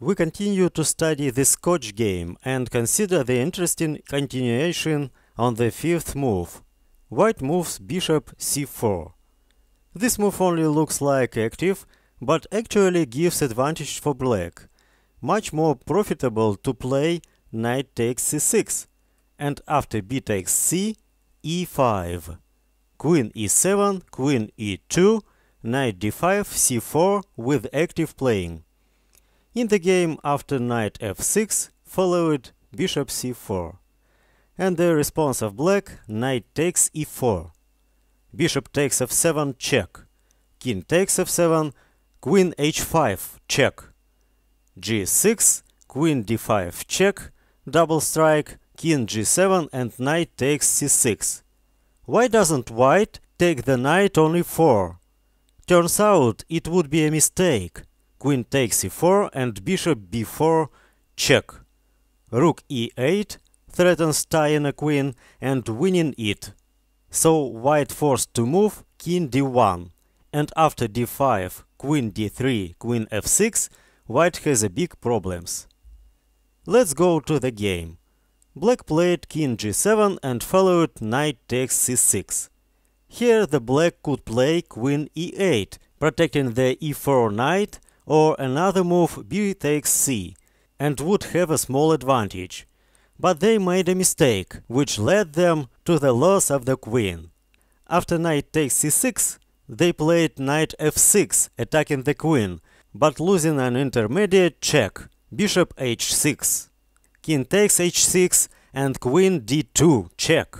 We continue to study the Scotch game and consider the interesting continuation on the fifth move. White moves bishop c4. This move only looks like active, but actually gives advantage for black. Much more profitable to play knight takes c6, and after b takes c, e5. Queen e7, queen e2, knight d5, c4 with active playing. In the game after knight f6 followed bishop c4. And the response of black, knight takes e4. Bishop takes f7 check. King takes f7, queen h5 check. g6, queen d5 check, double strike, king g7 and knight takes c6. Why doesn't white take the knight only 4? Turns out it would be a mistake queen takes e4 and bishop b4 check. Rook e8 threatens tying a queen and winning it. So white forced to move king d1 and after d5, queen d3, queen f6, white has a big problems. Let's go to the game. Black played king g7 and followed knight takes c6. Here the black could play queen e8, protecting the e4 knight or another move b takes c, and would have a small advantage. But they made a mistake, which led them to the loss of the queen. After knight takes c6, they played knight f6, attacking the queen, but losing an intermediate check, bishop h6. King takes h6 and queen d2 check.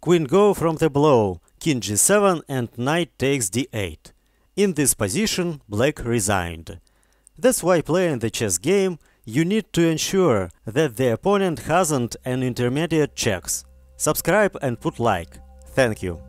Queen go from the blow, king g7 and knight takes d8. In this position, black resigned. That's why playing the chess game, you need to ensure that the opponent hasn't an intermediate checks. Subscribe and put like. Thank you.